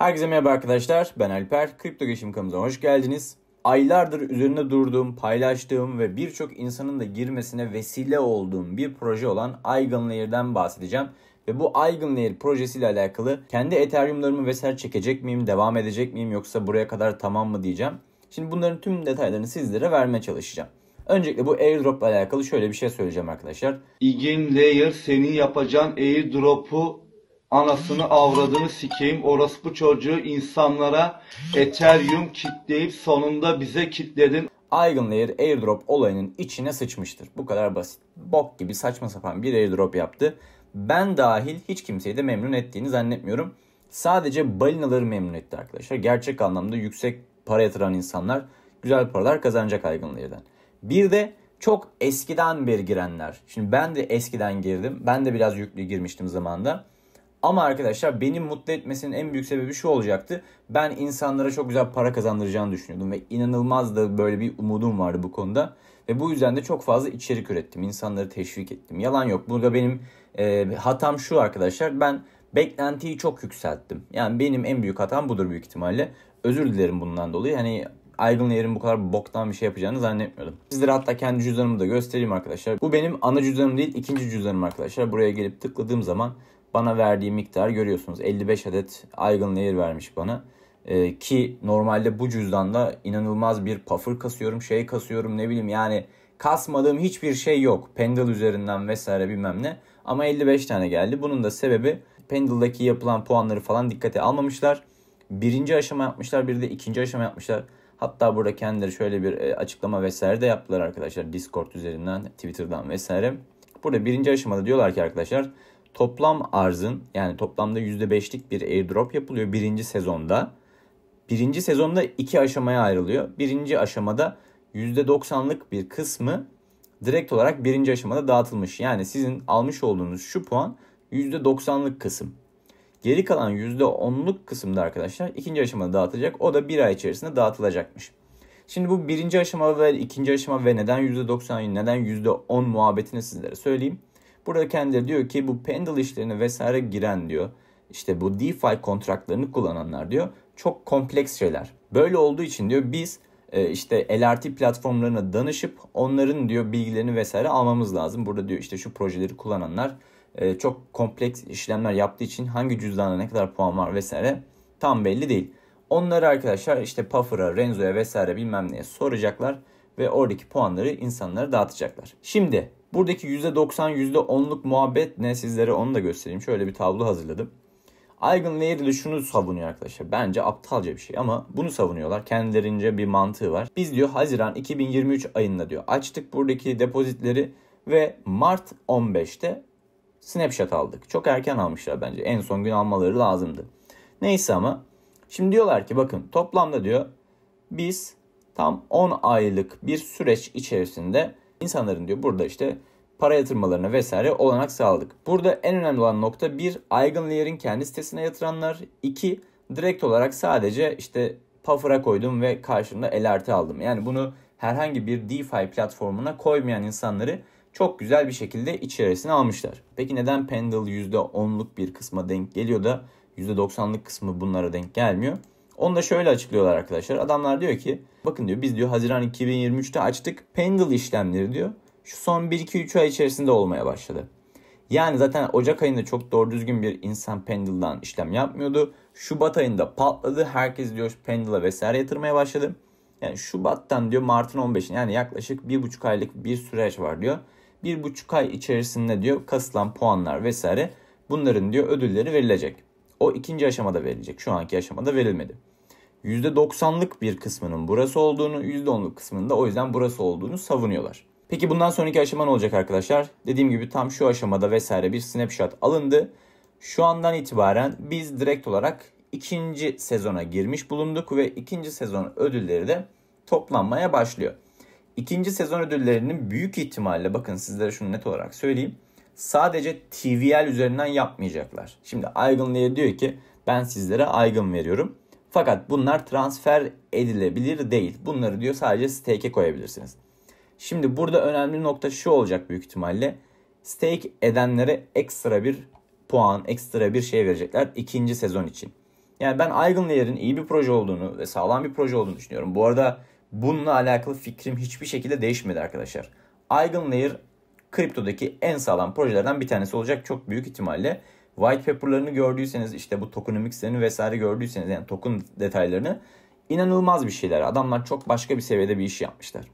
Herkese merhaba arkadaşlar. Ben Alper. Kripto Geçim Kanalımıza hoş geldiniz. Aylardır üzerinde durduğum, paylaştığım ve birçok insanın da girmesine vesile olduğum bir proje olan Layer'den bahsedeceğim. Ve bu Layer projesiyle alakalı kendi Ethereum'larımı vesaire çekecek miyim, devam edecek miyim yoksa buraya kadar tamam mı diyeceğim. Şimdi bunların tüm detaylarını sizlere vermeye çalışacağım. Öncelikle bu airdrop ile alakalı şöyle bir şey söyleyeceğim arkadaşlar. Eigenlayer senin yapacağın airdrop'u Anasını avradını sikeyim orospu çocuğu insanlara Ethereum kitleyip sonunda bize kitledin. Aygınlayer airdrop olayının içine sıçmıştır. Bu kadar basit. Bok gibi saçma sapan bir airdrop yaptı. Ben dahil hiç kimseyi de memnun ettiğini zannetmiyorum. Sadece balinaları memnun etti arkadaşlar. Gerçek anlamda yüksek para yatıran insanlar güzel paralar kazanacak Aygınlayer'den. Bir de çok eskiden beri girenler. Şimdi ben de eskiden girdim. Ben de biraz yüklü girmiştim zamanda. Ama arkadaşlar beni mutlu etmesinin en büyük sebebi şu olacaktı. Ben insanlara çok güzel para kazandıracağını düşünüyordum ve inanılmaz da böyle bir umudum vardı bu konuda. Ve bu yüzden de çok fazla içerik ürettim. İnsanları teşvik ettim. Yalan yok. Burada benim e, hatam şu arkadaşlar. Ben beklentiyi çok yükselttim. Yani benim en büyük hatam budur büyük ihtimalle. Özür dilerim bundan dolayı. Hani Aygın yerin bu kadar boktan bir şey yapacağını zannetmiyordum. Sizlere hatta kendi cüzdanımı da göstereyim arkadaşlar. Bu benim ana cüzdanım değil ikinci cüzdanım arkadaşlar. Buraya gelip tıkladığım zaman bana verdiği miktar görüyorsunuz. 55 adet Layer vermiş bana. Ee, ki normalde bu cüzdanda inanılmaz bir pafır kasıyorum, şey kasıyorum ne bileyim yani kasmadığım hiçbir şey yok. Pendle üzerinden vesaire bilmem ne. Ama 55 tane geldi. Bunun da sebebi Pendle'daki yapılan puanları falan dikkate almamışlar. Birinci aşama yapmışlar, bir de ikinci aşama yapmışlar. Hatta burada kendileri şöyle bir e, açıklama vesaire de yaptılar arkadaşlar. Discord üzerinden, Twitter'dan vesaire. Burada birinci aşamada diyorlar ki arkadaşlar toplam arzın yani toplamda %5'lik bir airdrop yapılıyor birinci sezonda. Birinci sezonda iki aşamaya ayrılıyor. Birinci aşamada %90'lık bir kısmı direkt olarak birinci aşamada dağıtılmış. Yani sizin almış olduğunuz şu puan %90'lık kısım. Geri kalan %10'luk kısımda arkadaşlar ikinci aşamada dağıtılacak. O da bir ay içerisinde dağıtılacakmış. Şimdi bu birinci aşama ve ikinci aşama ve neden %90 neden %10 muhabbetini sizlere söyleyeyim. Burada kendileri diyor ki bu Pendle işlerine vesaire giren diyor. İşte bu DeFi kontratlarını kullananlar diyor. Çok kompleks şeyler. Böyle olduğu için diyor biz e, işte LRT platformlarına danışıp onların diyor bilgilerini vesaire almamız lazım. Burada diyor işte şu projeleri kullananlar e, çok kompleks işlemler yaptığı için hangi cüzdana ne kadar puan var vesaire tam belli değil. Onları arkadaşlar işte Puffer'a, Renzo'ya vesaire bilmem neye soracaklar ve oradaki puanları insanlara dağıtacaklar. Şimdi buradaki %90 %10'luk muhabbet ne sizlere onu da göstereyim. Şöyle bir tablo hazırladım. Aygın Lehrili şunu savunuyor arkadaşlar. Bence aptalca bir şey ama bunu savunuyorlar. Kendilerince bir mantığı var. Biz diyor Haziran 2023 ayında diyor açtık buradaki depozitleri ve Mart 15'te snapshot aldık. Çok erken almışlar bence. En son gün almaları lazımdı. Neyse ama şimdi diyorlar ki bakın toplamda diyor biz tam 10 aylık bir süreç içerisinde insanların diyor burada işte para yatırmalarına vesaire olanak sağladık. Burada en önemli olan nokta bir Eigenlayer'in kendi sitesine yatıranlar. iki direkt olarak sadece işte puffer'a koydum ve karşımda LRT aldım. Yani bunu herhangi bir DeFi platformuna koymayan insanları çok güzel bir şekilde içerisine almışlar. Peki neden Pendle %10'luk bir kısma denk geliyor da %90'lık kısmı bunlara denk gelmiyor? Onu da şöyle açıklıyorlar arkadaşlar. Adamlar diyor ki bakın diyor biz diyor Haziran 2023'te açtık Pendle işlemleri diyor. Şu son 1-2-3 ay içerisinde olmaya başladı. Yani zaten Ocak ayında çok doğru düzgün bir insan Pendle'dan işlem yapmıyordu. Şubat ayında patladı. Herkes diyor Pendle'a vesaire yatırmaya başladı. Yani Şubat'tan diyor Mart'ın 15'ine yani yaklaşık 1,5 aylık bir süreç var diyor. 1,5 ay içerisinde diyor kasılan puanlar vesaire bunların diyor ödülleri verilecek. O ikinci aşamada verilecek. Şu anki aşamada verilmedi. %90'lık bir kısmının burası olduğunu, %10'luk kısmının da o yüzden burası olduğunu savunuyorlar. Peki bundan sonraki aşama ne olacak arkadaşlar? Dediğim gibi tam şu aşamada vesaire bir snapshot alındı. Şu andan itibaren biz direkt olarak ikinci sezona girmiş bulunduk ve ikinci sezon ödülleri de toplanmaya başlıyor. İkinci sezon ödüllerinin büyük ihtimalle bakın sizlere şunu net olarak söyleyeyim. Sadece TVL üzerinden yapmayacaklar. Şimdi Aygınlı'ya diyor ki ben sizlere Aygın veriyorum. Fakat bunlar transfer edilebilir değil. Bunları diyor sadece stake'e koyabilirsiniz. Şimdi burada önemli nokta şu olacak büyük ihtimalle. Stake edenlere ekstra bir puan, ekstra bir şey verecekler ikinci sezon için. Yani ben Aygınlayer'in iyi bir proje olduğunu ve sağlam bir proje olduğunu düşünüyorum. Bu arada bununla alakalı fikrim hiçbir şekilde değişmedi arkadaşlar. Aygınlayer kriptodaki en sağlam projelerden bir tanesi olacak çok büyük ihtimalle white paper'larını gördüyseniz işte bu tokenomics'lerini vesaire gördüyseniz yani token detaylarını inanılmaz bir şeyler. Adamlar çok başka bir seviyede bir iş yapmışlar.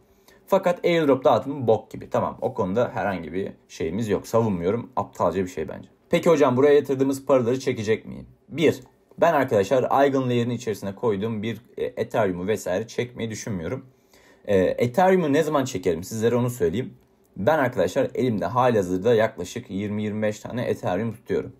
Fakat airdrop dağıtımı bok gibi. Tamam o konuda herhangi bir şeyimiz yok. Savunmuyorum. Aptalca bir şey bence. Peki hocam buraya yatırdığımız paraları çekecek miyim? Bir, Ben arkadaşlar Eigenlayer'in içerisine koyduğum bir e, Ethereum'u vesaire çekmeyi düşünmüyorum. E, Ethereum'u ne zaman çekerim sizlere onu söyleyeyim. Ben arkadaşlar elimde halihazırda yaklaşık 20-25 tane Ethereum tutuyorum.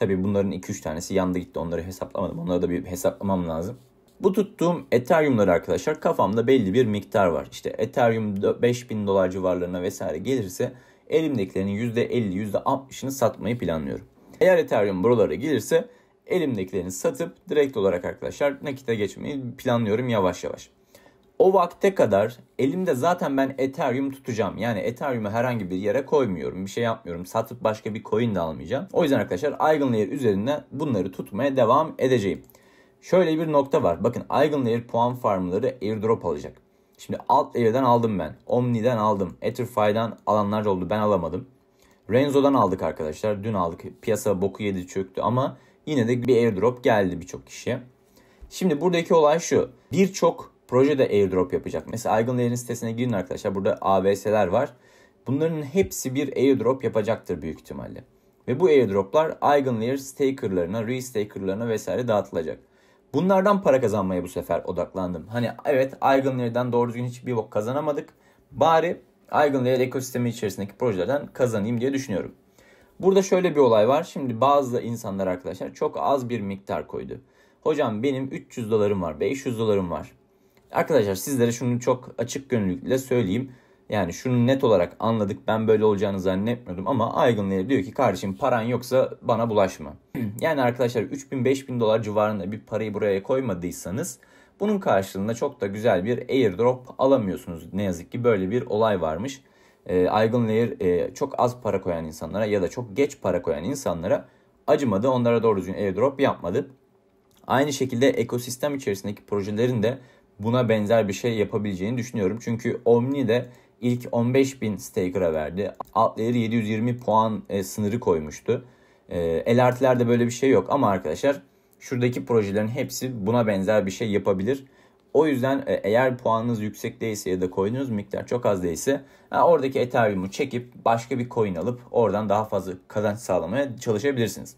Tabi bunların 2-3 tanesi yandı gitti. Onları hesaplamadım. Onları da bir hesaplamam lazım. Bu tuttuğum Ethereum'ları arkadaşlar kafamda belli bir miktar var. İşte Ethereum 5000 dolar civarlarına vesaire gelirse elimdekilerin %50 %60'ını satmayı planlıyorum. Eğer Ethereum buralara gelirse elimdekilerini satıp direkt olarak arkadaşlar nakite geçmeyi planlıyorum yavaş yavaş o vakte kadar elimde zaten ben Ethereum tutacağım. Yani Ethereum'u herhangi bir yere koymuyorum. Bir şey yapmıyorum. Satıp başka bir coin de almayacağım. O yüzden arkadaşlar Eigenlayer üzerinde bunları tutmaya devam edeceğim. Şöyle bir nokta var. Bakın Eigenlayer puan farmları airdrop alacak. Şimdi alt layer'dan aldım ben. Omni'den aldım. Etherfy'dan alanlar oldu. Ben alamadım. Renzo'dan aldık arkadaşlar. Dün aldık. Piyasa boku yedi çöktü ama yine de bir airdrop geldi birçok kişiye. Şimdi buradaki olay şu. Birçok projede airdrop yapacak. Mesela Aygınlayer'in sitesine girin arkadaşlar. Burada AVS'ler var. Bunların hepsi bir airdrop yapacaktır büyük ihtimalle. Ve bu airdroplar Aygınlayer stakerlarına, restakerlarına vesaire dağıtılacak. Bunlardan para kazanmaya bu sefer odaklandım. Hani evet Aygınlayer'den doğru düzgün hiçbir bok kazanamadık. Bari Aygınlayer ekosistemi içerisindeki projelerden kazanayım diye düşünüyorum. Burada şöyle bir olay var. Şimdi bazı insanlar arkadaşlar çok az bir miktar koydu. Hocam benim 300 dolarım var, 500 dolarım var. Arkadaşlar sizlere şunu çok açık gönüllülükle söyleyeyim. Yani şunu net olarak anladık. Ben böyle olacağını zannetmiyordum ama Aygın Leri diyor ki kardeşim paran yoksa bana bulaşma. yani arkadaşlar 3000-5000 dolar civarında bir parayı buraya koymadıysanız bunun karşılığında çok da güzel bir airdrop alamıyorsunuz. Ne yazık ki böyle bir olay varmış. E, Aygın Layer e, çok az para koyan insanlara ya da çok geç para koyan insanlara acımadı. Onlara doğru düzgün airdrop yapmadı. Aynı şekilde ekosistem içerisindeki projelerin de buna benzer bir şey yapabileceğini düşünüyorum. Çünkü Omni de ilk 15.000 staker'a verdi. Outlayer 720 puan e, sınırı koymuştu. E, LRT'lerde böyle bir şey yok ama arkadaşlar şuradaki projelerin hepsi buna benzer bir şey yapabilir. O yüzden e, eğer puanınız yüksek değilse ya da coin'iniz miktar çok az değilse yani e, oradaki Ethereum'u çekip başka bir coin alıp oradan daha fazla kazanç sağlamaya çalışabilirsiniz.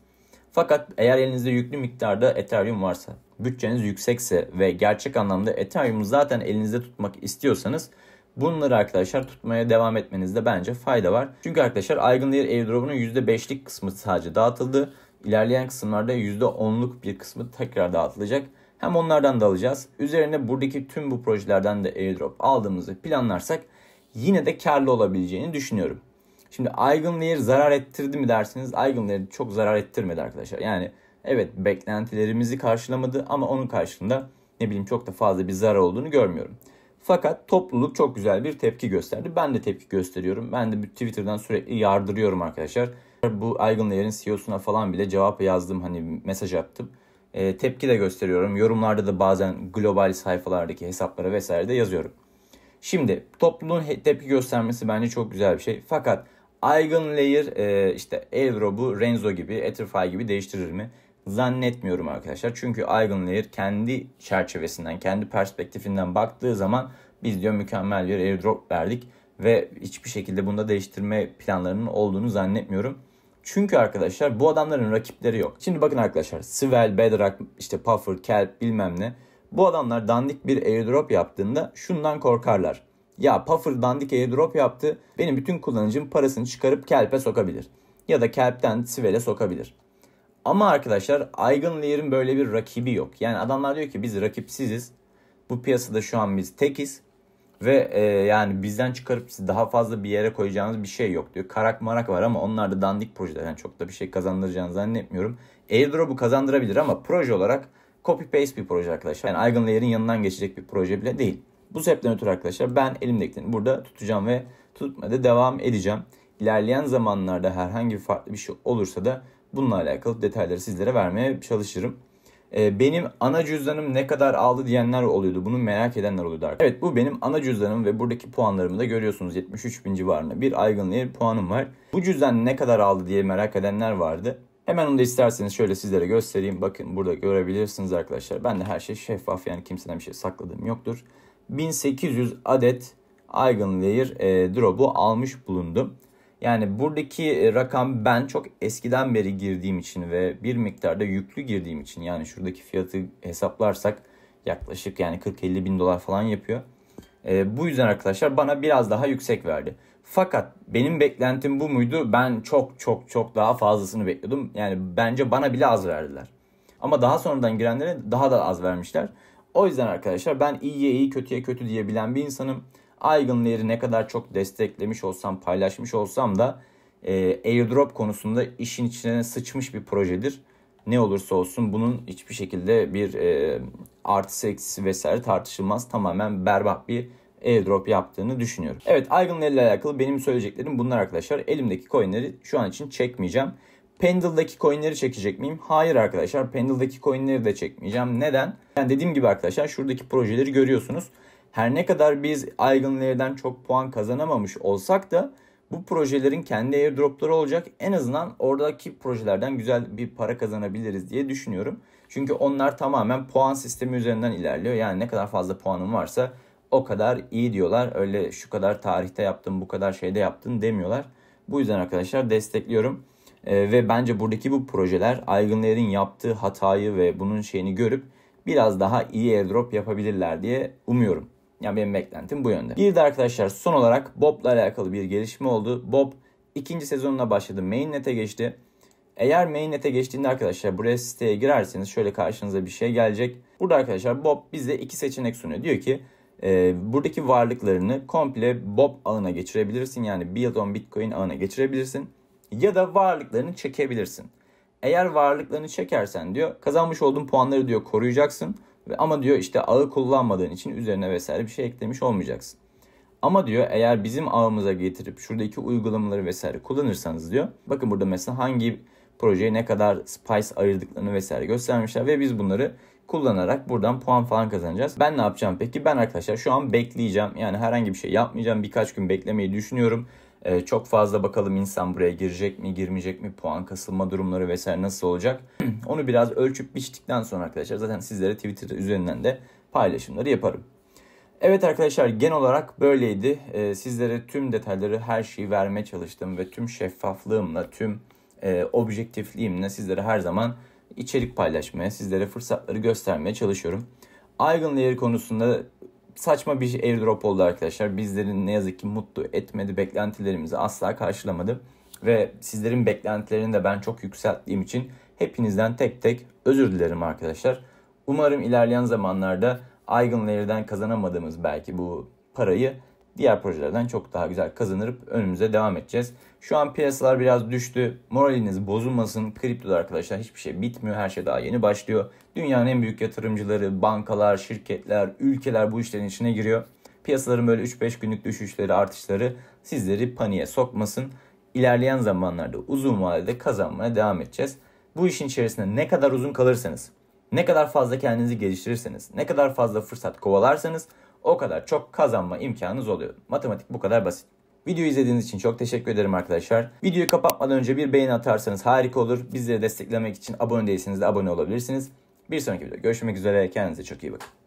Fakat eğer elinizde yüklü miktarda Ethereum varsa bütçeniz yüksekse ve gerçek anlamda Ethereum'u zaten elinizde tutmak istiyorsanız Bunları arkadaşlar tutmaya devam etmenizde bence fayda var. Çünkü arkadaşlar Aygın Değer Airdrop'unun %5'lik kısmı sadece dağıtıldı. İlerleyen kısımlarda %10'luk bir kısmı tekrar dağıtılacak. Hem onlardan da alacağız. Üzerine buradaki tüm bu projelerden de airdrop aldığımızı planlarsak yine de karlı olabileceğini düşünüyorum. Şimdi Aygın zarar ettirdi mi dersiniz? Aygın çok zarar ettirmedi arkadaşlar. Yani evet beklentilerimizi karşılamadı ama onun karşılığında ne bileyim çok da fazla bir zarar olduğunu görmüyorum. Fakat topluluk çok güzel bir tepki gösterdi. Ben de tepki gösteriyorum. Ben de Twitter'dan sürekli yardırıyorum arkadaşlar. Bu Aygınlayer'in CEO'suna falan bile cevap yazdım. Hani mesaj attım. E, tepki de gösteriyorum. Yorumlarda da bazen global sayfalardaki hesaplara vesaire de yazıyorum. Şimdi topluluğun tepki göstermesi bence çok güzel bir şey. Fakat Aygın Layer e, işte Elrob'u Renzo gibi, Etrify gibi değiştirir mi? zannetmiyorum arkadaşlar. Çünkü Eigenlayer kendi çerçevesinden, kendi perspektifinden baktığı zaman biz diyor mükemmel bir airdrop verdik ve hiçbir şekilde bunda değiştirme planlarının olduğunu zannetmiyorum. Çünkü arkadaşlar bu adamların rakipleri yok. Şimdi bakın arkadaşlar Sivel, Bedrock, işte Puffer, Kelp bilmem ne. Bu adamlar dandik bir airdrop yaptığında şundan korkarlar. Ya Puffer dandik airdrop yaptı. Benim bütün kullanıcım parasını çıkarıp Kelp'e sokabilir. Ya da Kelp'ten Sivel'e sokabilir. Ama arkadaşlar Eigenlayer'in böyle bir rakibi yok. Yani adamlar diyor ki biz rakipsiziz. Bu piyasada şu an biz tekiz. Ve e, yani bizden çıkarıp daha fazla bir yere koyacağınız bir şey yok diyor. Karak marak var ama onlar da dandik projeler. Yani çok da bir şey kazandıracağını zannetmiyorum. Airdrop'u kazandırabilir ama proje olarak copy paste bir proje arkadaşlar. Yani Eigenlayer'in yanından geçecek bir proje bile değil. Bu sebepten ötürü arkadaşlar ben elimdekini burada tutacağım ve tutmaya da devam edeceğim. İlerleyen zamanlarda herhangi bir farklı bir şey olursa da Bununla alakalı detayları sizlere vermeye çalışırım. E, benim ana cüzdanım ne kadar aldı diyenler oluyordu. Bunu merak edenler oluyordu. Arkadaşlar. Evet bu benim ana cüzdanım ve buradaki puanlarımı da görüyorsunuz. 73 bin civarında bir Aygın puanım var. Bu cüzdan ne kadar aldı diye merak edenler vardı. Hemen onu da isterseniz şöyle sizlere göstereyim. Bakın burada görebilirsiniz arkadaşlar. Ben de her şey şeffaf yani kimseden bir şey sakladığım yoktur. 1800 adet Aygın Layer e, drop'u almış bulundum. Yani buradaki e, rakam ben çok eskiden beri girdiğim için ve bir miktarda yüklü girdiğim için yani şuradaki fiyatı hesaplarsak yaklaşık yani 40-50 bin dolar falan yapıyor. E, bu yüzden arkadaşlar bana biraz daha yüksek verdi. Fakat benim beklentim bu muydu? Ben çok çok çok daha fazlasını bekliyordum. Yani bence bana bile az verdiler. Ama daha sonradan girenlere daha da az vermişler. O yüzden arkadaşlar ben iyiye iyi kötüye kötü diyebilen bir insanım. Aygınler'i ne kadar çok desteklemiş olsam, paylaşmış olsam da e, airdrop konusunda işin içine sıçmış bir projedir. Ne olursa olsun bunun hiçbir şekilde bir e, artısı eksisi vesaire tartışılmaz. Tamamen berbat bir airdrop yaptığını düşünüyorum. Evet Aygınler ile alakalı benim söyleyeceklerim bunlar arkadaşlar. Elimdeki coinleri şu an için çekmeyeceğim. Pendle'daki coinleri çekecek miyim? Hayır arkadaşlar Pendle'daki coinleri de çekmeyeceğim. Neden? Yani dediğim gibi arkadaşlar şuradaki projeleri görüyorsunuz. Her ne kadar biz Eigenlayer'den çok puan kazanamamış olsak da bu projelerin kendi airdropları olacak. En azından oradaki projelerden güzel bir para kazanabiliriz diye düşünüyorum. Çünkü onlar tamamen puan sistemi üzerinden ilerliyor. Yani ne kadar fazla puanım varsa o kadar iyi diyorlar. Öyle şu kadar tarihte yaptım bu kadar şeyde yaptın demiyorlar. Bu yüzden arkadaşlar destekliyorum. ee, ve bence buradaki bu projeler Aygınler'in yaptığı hatayı ve bunun şeyini görüp biraz daha iyi airdrop yapabilirler diye umuyorum. Yani benim beklentim bu yönde. Bir de arkadaşlar son olarak Bob'la alakalı bir gelişme oldu. Bob ikinci sezonuna başladı. Mainnet'e geçti. Eğer mainnet'e geçtiğinde arkadaşlar buraya siteye girerseniz şöyle karşınıza bir şey gelecek. Burada arkadaşlar Bob bize iki seçenek sunuyor. Diyor ki e, buradaki varlıklarını komple Bob ağına geçirebilirsin. Yani Build on Bitcoin ağına geçirebilirsin. Ya da varlıklarını çekebilirsin. Eğer varlıklarını çekersen diyor kazanmış olduğun puanları diyor koruyacaksın. Ama diyor işte ağı kullanmadığın için üzerine vesaire bir şey eklemiş olmayacaksın. Ama diyor eğer bizim ağımıza getirip şuradaki uygulamaları vesaire kullanırsanız diyor. Bakın burada mesela hangi projeye ne kadar spice ayırdıklarını vesaire göstermişler ve biz bunları kullanarak buradan puan falan kazanacağız. Ben ne yapacağım peki? Ben arkadaşlar şu an bekleyeceğim. Yani herhangi bir şey yapmayacağım. Birkaç gün beklemeyi düşünüyorum. E, çok fazla bakalım insan buraya girecek mi, girmeyecek mi, puan kasılma durumları vesaire nasıl olacak? Onu biraz ölçüp biçtikten sonra arkadaşlar zaten sizlere Twitter üzerinden de paylaşımları yaparım. Evet arkadaşlar genel olarak böyleydi. E, sizlere tüm detayları her şeyi vermeye çalıştım ve tüm şeffaflığımla, tüm e, objektifliğimle sizlere her zaman içerik paylaşmaya, sizlere fırsatları göstermeye çalışıyorum. Aygın Layer konusunda saçma bir airdrop oldu arkadaşlar. Bizlerin ne yazık ki mutlu etmedi. Beklentilerimizi asla karşılamadı. Ve sizlerin beklentilerini de ben çok yükselttiğim için hepinizden tek tek özür dilerim arkadaşlar. Umarım ilerleyen zamanlarda Aygın Layer'den kazanamadığımız belki bu parayı diğer projelerden çok daha güzel kazanırıp önümüze devam edeceğiz. Şu an piyasalar biraz düştü. Moraliniz bozulmasın. Kriptoda arkadaşlar hiçbir şey bitmiyor. Her şey daha yeni başlıyor. Dünyanın en büyük yatırımcıları, bankalar, şirketler, ülkeler bu işlerin içine giriyor. Piyasaların böyle 3-5 günlük düşüşleri, artışları sizleri paniğe sokmasın. İlerleyen zamanlarda uzun vadede kazanmaya devam edeceğiz. Bu işin içerisinde ne kadar uzun kalırsanız, ne kadar fazla kendinizi geliştirirseniz, ne kadar fazla fırsat kovalarsanız o kadar çok kazanma imkanınız oluyor. Matematik bu kadar basit. Videoyu izlediğiniz için çok teşekkür ederim arkadaşlar. Videoyu kapatmadan önce bir beğeni atarsanız harika olur. Bizleri desteklemek için abone değilseniz de abone olabilirsiniz. Bir sonraki videoda görüşmek üzere. Kendinize çok iyi bakın.